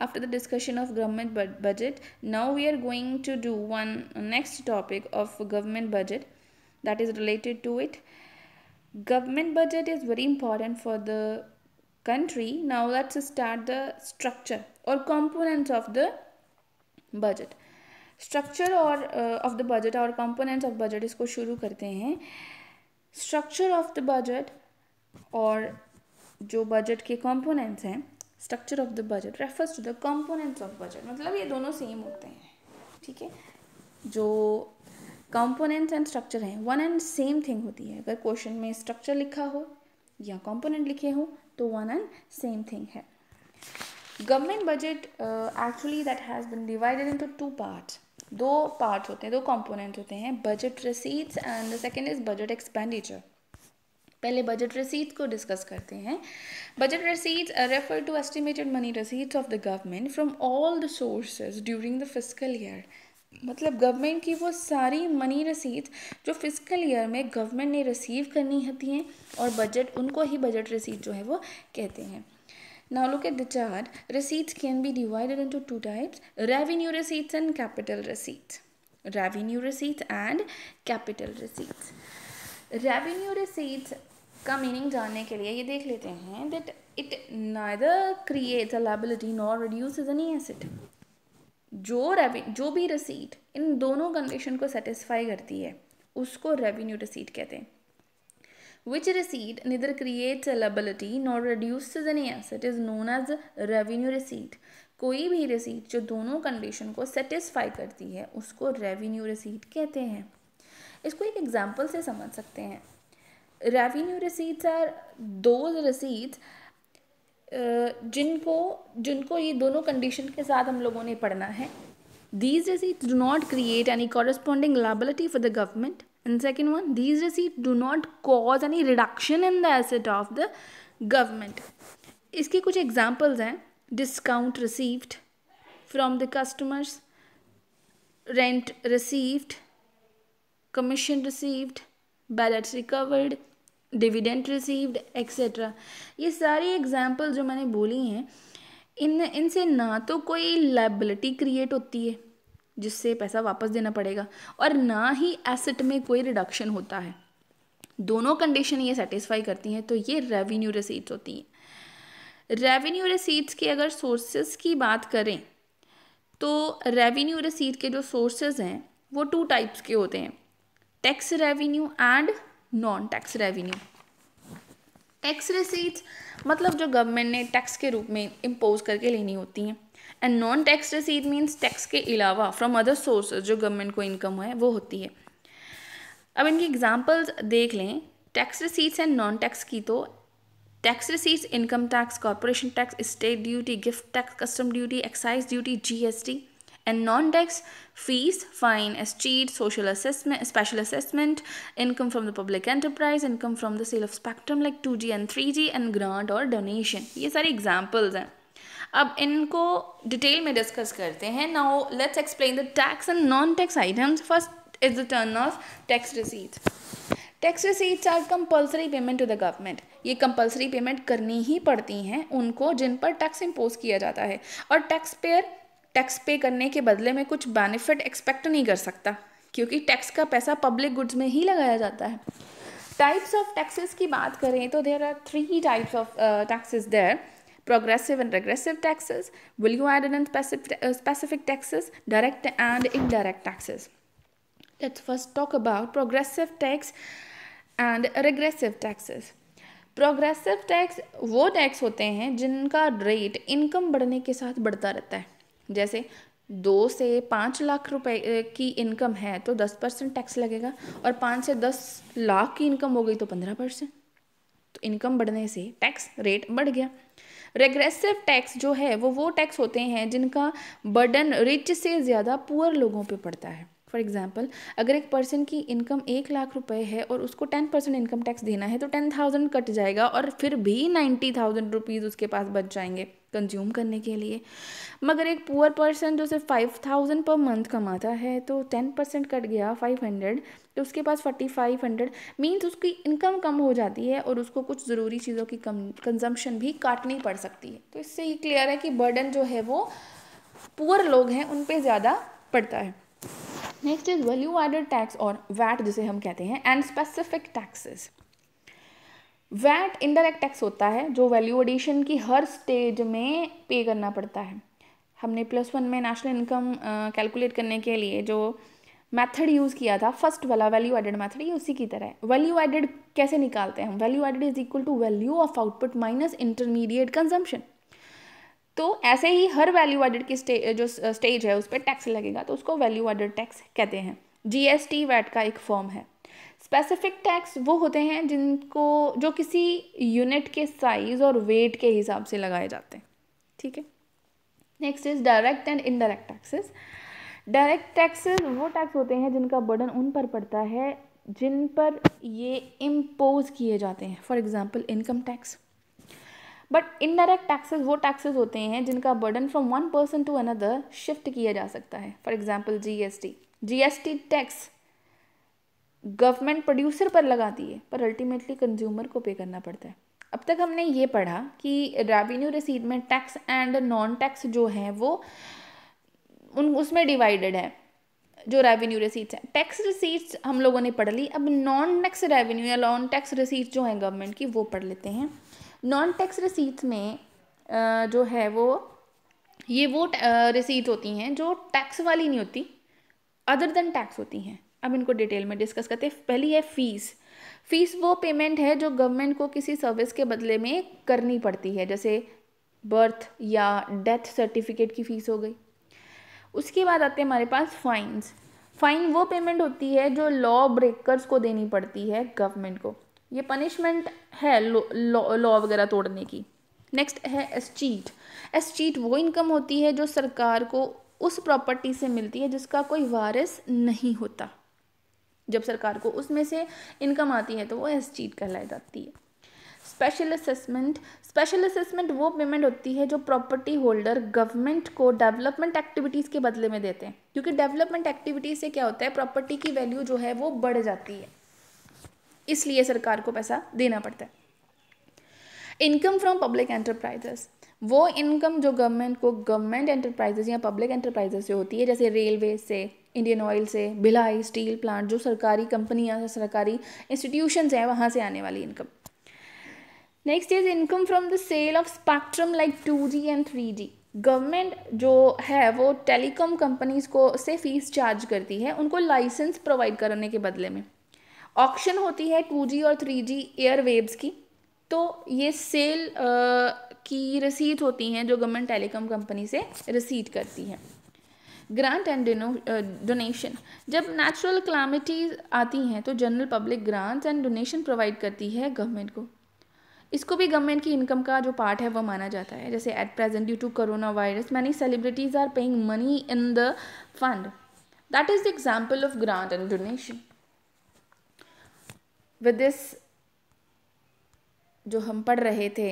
after the discussion of government budget now we are going to do one next topic of government budget that is related to it government budget is very important for the country now let's start the structure or components of the budget structure और of the budget और components of budget इसको शुरू करते हैं structure of the budget और जो budget के components हैं structure of the budget refers to the components of budget मतलब ये दोनों सेम होते हैं ठीक है जो कंपोनेंट्स एंड स्ट्रक्चर हैं वन एंड सेम थिंग होती है अगर क्वेश्चन में स्ट्रक्चर लिखा हो या कंपोनेंट लिखे हो तो वन एंड सेम थिंग है government budget actually that has been divided into two part दो पार्ट होते हैं दो कंपोनेंट होते हैं budget receipts and the second is budget expenditure पहले बजट रसीद को डिस्कस करते हैं बजट रसीद रेफर टू एस्टिमेटेड मनी रसीद of the government from all the sources during the physical year मतलब गवर्नमेंट की वो सारी मनी रसीद जो फिजिकल ईयर में गवर्नमेंट ने रिसीव करनी होती हैं और बजट उनको ही बजट रसीद जो है वो कहते हैं नालों के at the chart. Receipts can be divided into two types, revenue receipts and capital रसीद रेवेन्यू receipts and capital रसीद का मीनिंग जानने के लिए ये देख लेते हैं that it neither create a liability nor reduce is any asset जो रेवे जो भी रसीट इन दोनों कंडीशन को सेटिस्फाई करती है उसको रेवेन्यू रिसीट कहते हैं which receipt neither creates a nor reduce reduces any asset is known as revenue receipt कोई भी रिसीट जो दोनों कंडीशन को सेटिस्फाई करती है उसको रेवेन्यू रिसीट कहते हैं इसको एक एग्जाम्पल से समझ सकते हैं रेवेन्यू रिसीट्स आर दो रिसीट्स जिनको जिनको ये दोनों कंडीशन के साथ हम लोगों ने पढ़ना है these receipt do not create any corresponding liability for the government and second one these receipt do not cause any reduction in the asset of the government इसके कुछ एग्जाम्पल्स हैं discount received from the customers rent received commission received bad debts recovered dividend received etcetera ये सारी example जो मैंने बोली हैं इन इनसे ना तो कोई लाइबिलिटी क्रिएट होती है जिससे पैसा वापस देना पड़ेगा और ना ही एसेट में कोई रिडक्शन होता है दोनों कंडीशन ये सेटिस्फाई करती हैं तो ये रेवेन्यू रिसीट्स होती हैं रेवेन्यू रिसीट्स की अगर सोर्सेज की बात करें तो रेवेन्यू रिसीट के जो सोर्सेज हैं वो टू टाइप्स के होते हैं tax revenue and non tax revenue tax receipts मतलब जो गवर्नमेंट ने टैक्स के रूप में इम्पोज करके लेनी होती हैं and non tax receipt means tax के अलावा फ्रॉम अदर सोर्स जो गवर्नमेंट को इनकम है वो होती है अब इनकी एग्जाम्पल्स देख लें tax receipts and non tax की तो tax receipts income tax corporation tax state duty gift tax custom duty excise duty टी and non-tax fees, fine, estate, social assessment, special assessment, income from the public enterprise, income from the sale of spectrum like 2G and 3G and grant or donation. ये सारे examples हैं अब इनको detail में discuss करते हैं now let's explain the tax and non tax items first is the turn of tax receipts tax receipts are compulsory payment to the government ये compulsory payment करनी ही पड़ती हैं उनको जिन पर टैक्स इम्पोज किया जाता है और टैक्स पेयर टैक्स पे करने के बदले में कुछ बेनिफिट एक्सपेक्ट नहीं कर सकता क्योंकि टैक्स का पैसा पब्लिक गुड्स में ही लगाया जाता है टाइप्स ऑफ टैक्सेस की बात करें तो there are three types of taxes there progressive and regressive taxes value added and specific taxes direct and indirect taxes let's first talk about progressive tax and regressive taxes progressive tax वो tax होते हैं जिनका rate income बढ़ने के साथ बढ़ता रहता है जैसे दो से पाँच लाख रुपए की इनकम है तो दस परसेंट टैक्स लगेगा और पाँच से दस लाख की इनकम हो गई तो पंद्रह परसेंट तो इनकम बढ़ने से टैक्स रेट बढ़ गया रेग्रेसिव टैक्स जो है वो वो टैक्स होते हैं जिनका बर्डन रिच से ज़्यादा पुअर लोगों पे पड़ता है फॉर एग्जाम्पल अगर एक पर्सन की इनकम एक लाख रुपए है और उसको टेन परसेंट इनकम टैक्स देना है तो टेन थाउजेंड कट जाएगा और फिर भी नाइन्टी थाउजेंड रुपीज़ उसके पास बच जाएंगे कंज्यूम करने के लिए मगर एक पुअर पर्सन जो सिर्फ फाइव थाउजेंड पर मंथ कमाता है तो टेन परसेंट कट गया फाइव हंड्रेड तो उसके पास फोर्टी फाइव हंड्रेड मीन्स उसकी इनकम कम हो जाती है और उसको कुछ ज़रूरी चीज़ों की कम कंजम्पशन भी काटनी पड़ सकती है तो इससे ये क्लियर है कि बर्डन जो है वो पुअर लोग हैं उन पर ज़्यादा पड़ता है next is value added tax और वैट जिसे हम कहते हैं and specific taxes VAT indirect tax होता है जो वैल्यू एडिशन की हर स्टेज में पे करना पड़ता है हमने प्लस वन में नेशनल इनकम कैलकुलेट करने के लिए जो मेथड यूज़ किया था फर्स्ट वाला वैल्यू एडेड मेथड ये उसी की तरह है वैल्यू एडेड कैसे निकालते हैं हम value added is equal to value of output minus intermediate consumption तो ऐसे ही हर वैल्यू एडेड की स्टे, जो स्टेज है उस पर टैक्स लगेगा तो उसको वैल्यू एडेड टैक्स कहते हैं जीएसटी वैट का एक फॉर्म है स्पेसिफिक टैक्स वो होते हैं जिनको जो किसी यूनिट के साइज और वेट के हिसाब से लगाए जाते हैं ठीक है next is direct and indirect taxes direct taxes वो टैक्स होते हैं जिनका बर्डन उन पर पड़ता है जिन पर ये इम्पोज किए जाते हैं for example income tax but indirect taxes वो टैक्सेस होते हैं जिनका burden from one person to another shift किया जा सकता है for example G S T G S T tax government producer पर लगाती है पर अल्टीमेटली कंज्यूमर को पे करना पड़ता है अब तक हमने ये पढ़ा कि रेवेन्यू रिसीट में टैक्स एंड नॉन टैक्स जो है वो उन उसमें डिवाइडेड है जो रेवेन्यू रिसीट्स हैं टैक्स रिसीट्स हम लोगों ने पढ़ ली अब नॉन टैक्स रेवेन्यू या नॉन टैक्स रिसीट जो हैं गवर्नमेंट की वो पढ़ लेते हैं नॉन टैक्स रिसीट्स में जो है वो ये वो रिसीट होती हैं जो टैक्स वाली नहीं होती अदर देन टैक्स होती हैं अब इनको डिटेल में डिस्कस करते हैं पहली है फ़ीस फ़ीस वो पेमेंट है जो गवर्नमेंट को किसी सर्विस के बदले में करनी पड़ती है जैसे बर्थ या डेथ सर्टिफिकेट की फ़ीस हो गई उसके बाद आते हैं हमारे पास फाइन्स फाइन वो पेमेंट होती है जो लॉ ब्रेकर्स को देनी पड़ती है गवर्नमेंट को ये पनिशमेंट है लॉ लॉ वगैरह तोड़ने की नेक्स्ट है एस चीट वो इनकम होती है जो सरकार को उस प्रॉपर्टी से मिलती है जिसका कोई वारिस नहीं होता जब सरकार को उसमें से इनकम आती है तो वो चीट कहलाई जाती है स्पेशल असेसमेंट स्पेशल असेसमेंट वो पेमेंट होती है जो प्रॉपर्टी होल्डर गवर्नमेंट को डेवलपमेंट एक्टिविटीज़ के बदले में देते हैं क्योंकि डेवलपमेंट एक्टिविटीज़ से क्या होता है प्रॉपर्टी की वैल्यू जो है वो बढ़ जाती है इसलिए सरकार को पैसा देना पड़ता है इनकम फ्रॉम पब्लिक एंटरप्राइजेस वो इनकम जो गवर्नमेंट को गवर्नमेंट एंटरप्राइजेस या पब्लिक एंटरप्राइजेस से होती है जैसे रेलवे से इंडियन ऑयल से भिलाई स्टील प्लांट जो सरकारी कंपनियां या सरकारी इंस्टीट्यूशन हैं वहाँ से आने वाली income next is income from the sale of spectrum like two G and three G government जो है वो टेलीकॉम कंपनीज को से फीस चार्ज करती है उनको लाइसेंस प्रोवाइड करने के बदले में ऑक्शन होती है टू जी और थ्री जी एयर की तो ये सेल की रसीद होती हैं जो गवर्नमेंट टेलीकॉम कंपनी से रसीद करती है ग्रांट एंड डोनेशन जब नेचुरल क्लामिटीज आती हैं तो general public grant and donation provide करती है गवर्नमेंट को इसको भी गवर्नमेंट की इनकम का जो पार्ट है वो माना जाता है जैसे at present due to corona virus many celebrities are paying money in the fund that is the example of grant and donation with this जो हम पढ़ रहे थे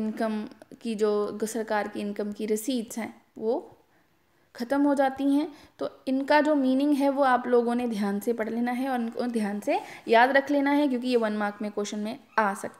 इनकम की जो सरकार की इनकम की रिसीट्स हैं वो ख़त्म हो जाती हैं तो इनका जो मीनिंग है वो आप लोगों ने ध्यान से पढ़ लेना है और उनको ध्यान से याद रख लेना है क्योंकि ये वन मार्क में क्वेश्चन में आ सकता